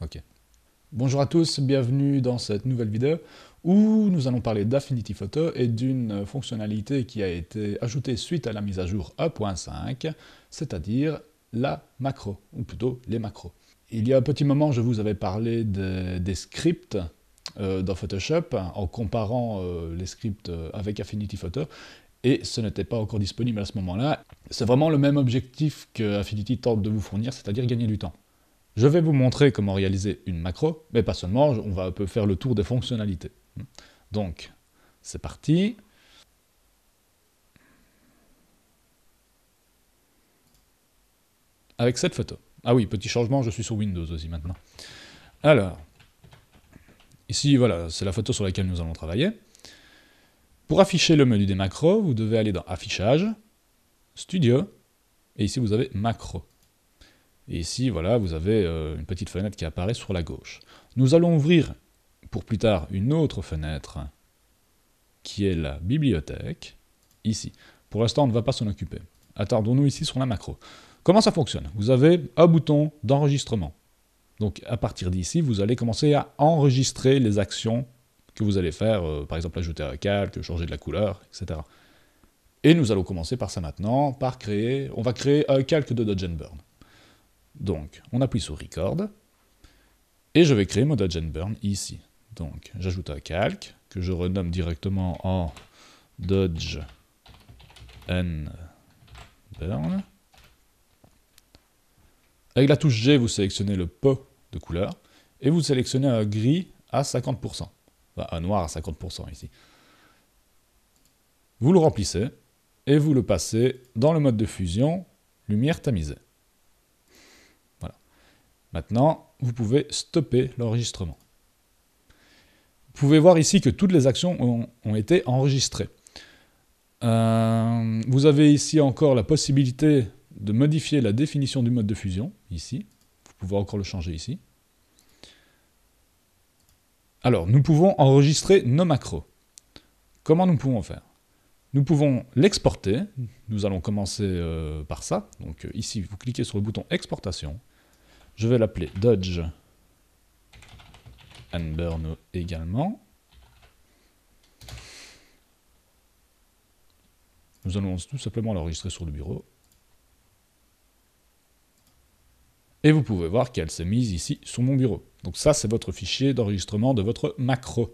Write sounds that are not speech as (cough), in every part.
Ok. Bonjour à tous, bienvenue dans cette nouvelle vidéo où nous allons parler d'Affinity Photo et d'une fonctionnalité qui a été ajoutée suite à la mise à jour 1.5, c'est-à-dire la macro, ou plutôt les macros. Il y a un petit moment, je vous avais parlé des scripts euh, dans Photoshop en comparant euh, les scripts euh, avec Affinity Photo et ce n'était pas encore disponible à ce moment-là. C'est vraiment le même objectif que Affinity tente de vous fournir, c'est-à-dire gagner du temps. Je vais vous montrer comment réaliser une macro, mais pas seulement, on va un peu faire le tour des fonctionnalités. Donc, c'est parti. Avec cette photo. Ah oui, petit changement, je suis sur Windows aussi maintenant. Alors, Ici, voilà, c'est la photo sur laquelle nous allons travailler. Pour afficher le menu des macros, vous devez aller dans Affichage, Studio, et ici vous avez Macro. Et ici, voilà, vous avez euh, une petite fenêtre qui apparaît sur la gauche. Nous allons ouvrir pour plus tard une autre fenêtre qui est la bibliothèque, ici. Pour l'instant, on ne va pas s'en occuper. Attardons-nous ici sur la macro. Comment ça fonctionne Vous avez un bouton d'enregistrement. Donc à partir d'ici, vous allez commencer à enregistrer les actions que vous allez faire, euh, par exemple ajouter un calque, changer de la couleur, etc. Et nous allons commencer par ça maintenant, par créer, on va créer un calque de Dodge and Burn. Donc on appuie sur Record, et je vais créer mon Dodge and Burn ici. Donc j'ajoute un calque, que je renomme directement en Dodge and Burn. Avec ah, la touche G, vous sélectionnez le peu de couleur et vous sélectionnez un gris à 50%. Enfin, un noir à 50% ici. Vous le remplissez et vous le passez dans le mode de fusion lumière tamisée. Voilà. Maintenant, vous pouvez stopper l'enregistrement. Vous pouvez voir ici que toutes les actions ont, été enregistrées. Euh, vous avez ici encore la possibilité de modifier la définition du mode de fusion ici. Vous pouvez encore le changer ici. Alors, nous pouvons enregistrer nos macros. Comment nous pouvons faire Nous pouvons l'exporter. Nous allons commencer euh, par ça. Donc euh, ici, vous cliquez sur le bouton exportation. Je vais l'appeler Dodge and Burn également. Nous allons tout simplement l'enregistrer sur le bureau. Et vous pouvez voir qu'elle s'est mise ici sur mon bureau. Donc ça, c'est votre fichier d'enregistrement de votre macro.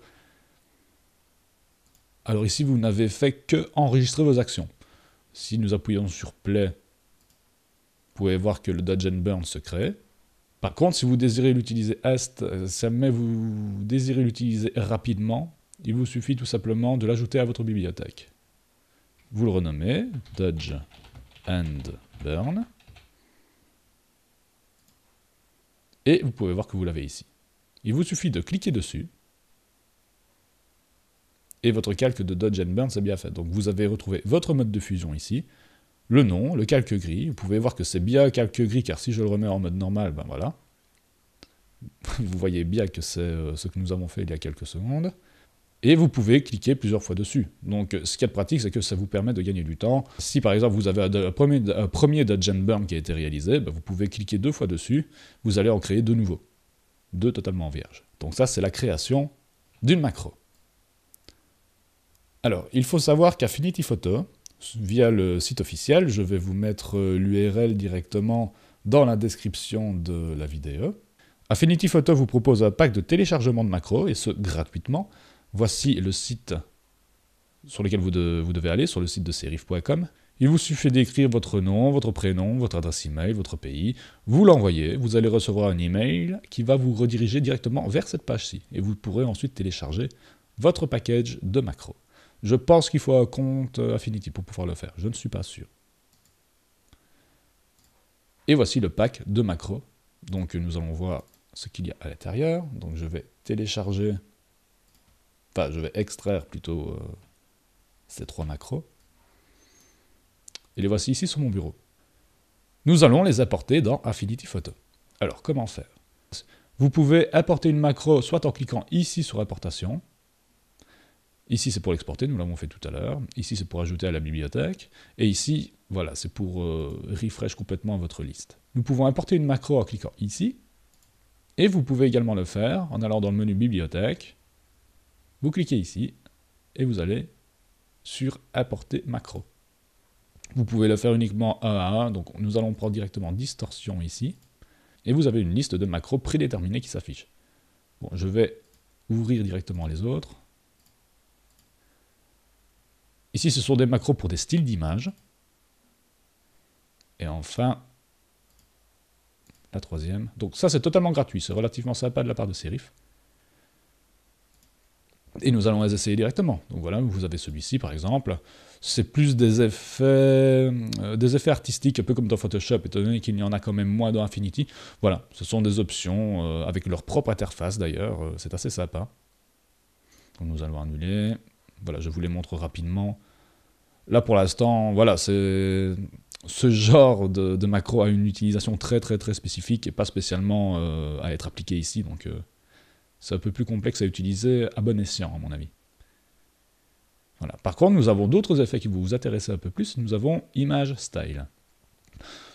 Alors ici, vous n'avez fait que enregistrer vos actions. Si nous appuyons sur Play, vous pouvez voir que le Dodge and Burn se crée. Par contre, si vous désirez l'utiliser est, euh, jamais vous désirez l'utiliser rapidement, il vous suffit tout simplement de l'ajouter à votre bibliothèque. Vous le renommez Dodge and Burn. et vous pouvez voir que vous l'avez ici. Il vous suffit de cliquer dessus et votre calque de Dodge and Burn s'est bien fait. Donc vous avez retrouvé votre mode de fusion ici, le nom, le calque gris. Vous pouvez voir que c'est bien calque gris car si je le remets en mode normal, ben voilà. (laughs) Vous voyez bien que c'est euh, ce que nous avons fait il y a quelques secondes et vous pouvez cliquer plusieurs fois dessus. Donc ce qui est pratique, c'est que ça vous permet de gagner du temps. Si par exemple vous avez un premier, un premier Burn qui a été réalisé, ben, vous pouvez cliquer deux fois dessus, vous allez en créer deux nouveaux. Deux totalement vierges. Donc ça, c'est la création d'une macro. Alors, il faut savoir qu'Affinity Photo, via le site officiel, je vais vous mettre euh, l'URL directement dans la description de la vidéo. Affinity Photo vous propose un pack de téléchargement de macros, et ce gratuitement, Voici le site sur lequel vous, devez aller, sur le site de serif.com. Il vous suffit d'écrire votre nom, votre prénom, votre adresse email, votre pays. Vous l'envoyez, vous allez recevoir un email qui va vous rediriger directement vers cette page-ci. Et vous pourrez ensuite télécharger votre package de macro. Je pense qu'il faut un compte Affinity pour pouvoir le faire. Je ne suis pas sûr. Et voici le pack de macro. Donc nous allons voir ce qu'il y a à l'intérieur. Donc je vais télécharger Enfin, je vais extraire plutôt euh, ces trois macros. Et les voici ici sur mon bureau. Nous allons les apporter dans Affinity Photo. Alors, comment faire Vous pouvez apporter une macro soit en cliquant ici sur Importation. Ici, c'est pour l'exporter, nous l'avons fait tout à l'heure. Ici, c'est pour ajouter à la bibliothèque. Et ici, voilà, c'est pour euh, refresh complètement votre liste. Nous pouvons importer une macro en cliquant ici. Et vous pouvez également le faire en allant dans le menu Bibliothèque, vous cliquez ici et vous allez sur apporter macro. Vous pouvez le faire uniquement un à un, donc nous allons prendre directement Distorsion ici. Et vous avez une liste de macros prédéterminés qui s'affiche. Bon, je vais ouvrir directement les autres. Ici, ce sont des macros pour des styles d'image. Et enfin, la troisième. Donc ça, c'est totalement gratuit. C'est relativement sympa de la part de Serif et nous allons les essayer directement. Donc voilà, vous avez celui-ci par exemple. C'est plus des effets, euh, des effets artistiques, un peu comme dans Photoshop, étant donné qu'il y en a quand même moins dans Infinity Voilà, ce sont des options euh, avec leur propre interface d'ailleurs, euh, c'est assez sympa. Donc nous allons annuler. Voilà, je vous les montre rapidement. Là pour l'instant, voilà, c'est ce genre de, de, macro a une utilisation très très très spécifique et pas spécialement à être appliqué ici, donc c'est un peu plus complexe à utiliser à bon escient, à mon avis. Voilà. Par contre, nous avons d'autres effets qui vont vous intéresser un peu plus. Nous avons Image Style.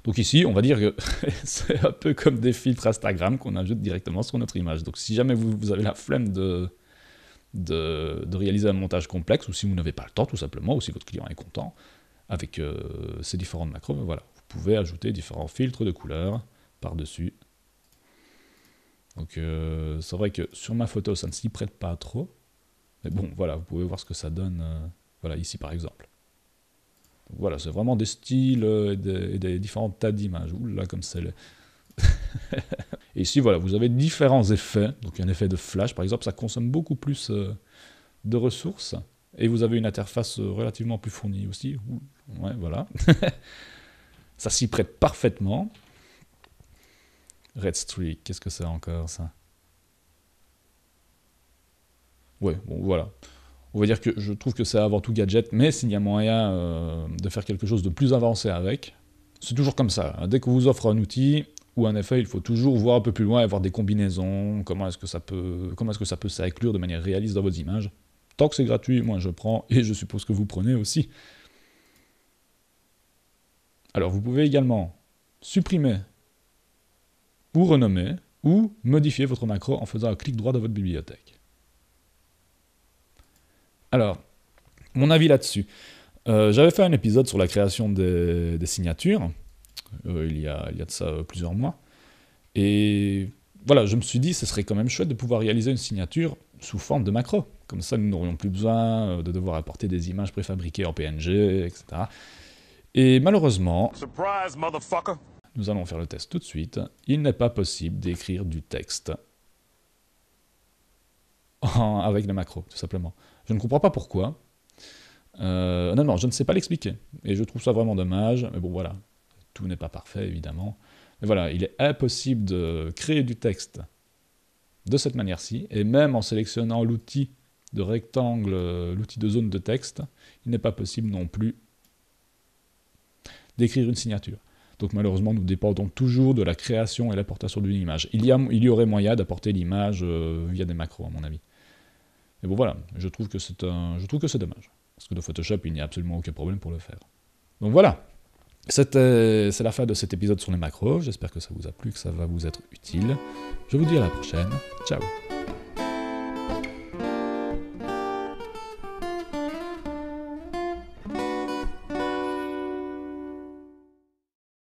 Donc ici, on va dire que (laughs) c'est un peu comme des filtres Instagram qu'on ajoute directement sur notre image. Donc si jamais vous, avez la flemme de, de, réaliser un montage complexe, ou si vous n'avez pas le temps tout simplement, ou si votre client est content avec euh, ces différentes macros, ben voilà, vous pouvez ajouter différents filtres de couleurs par-dessus donc euh, c'est vrai que sur ma photo, ça ne s'y prête pas trop. Mais bon, voilà, vous pouvez voir ce que ça donne euh, voilà, ici par exemple. voilà, c'est vraiment des styles euh, et des, différents tas d'images. oula comme c'est... (laughs) et ici, voilà, vous avez différents effets. Donc un effet de flash, par exemple, ça consomme beaucoup plus de ressources. Et vous avez une interface relativement plus fournie aussi. ouais, voilà. (laughs) ça s'y prête parfaitement. Red qu'est-ce que c'est encore ça Ouais, bon voilà. On va dire que je trouve que c'est avant tout gadget, mais s'il y a moyen euh, de faire quelque chose de plus avancé avec, c'est toujours comme ça. Hein. Dès qu'on vous offre un outil ou un effet, il faut toujours voir un peu plus loin et voir des combinaisons, comment est-ce que ça peut comment est-ce que ça peut s'inclure de manière réaliste dans vos images. Tant que c'est gratuit, moi je prends et je suppose que vous prenez aussi. Alors vous pouvez également supprimer ou renommer, ou modifier votre macro en faisant un clic droit dans votre bibliothèque. Alors, mon avis là-dessus. Euh, j'avais fait un épisode sur la création des, signatures, euh, il, y a, de ça euh, plusieurs mois, et voilà, je me suis dit, ce serait quand même chouette de pouvoir réaliser une signature sous forme de macro. Comme ça, nous n'aurions plus besoin de devoir apporter des images préfabriquées en PNG, etc. Et malheureusement... Nous allons faire le test tout de suite. Il n'est pas possible d'écrire du texte oh, avec les macro, tout simplement. Je ne comprends pas pourquoi. non, euh, non, je ne sais pas l'expliquer. Et je trouve ça vraiment dommage. Mais bon, voilà. Tout n'est pas parfait, évidemment. Mais voilà, il est impossible de créer du texte de cette manière-ci. Et même en sélectionnant l'outil de rectangle, l'outil de zone de texte, il n'est pas possible non plus d'écrire une signature. Donc malheureusement, nous dépendons toujours de la création et l'apportation d'une image. Il y, aurait moyen d'apporter l'image euh, via des macros, à mon avis. Mais bon voilà, je trouve que c'est je trouve que c'est dommage. Parce que de Photoshop, il n'y a absolument aucun problème pour le faire. Donc voilà, c'est la fin de cet épisode sur les macros. J'espère que ça vous a plu, que ça va vous être utile. Je vous dis à la prochaine. Ciao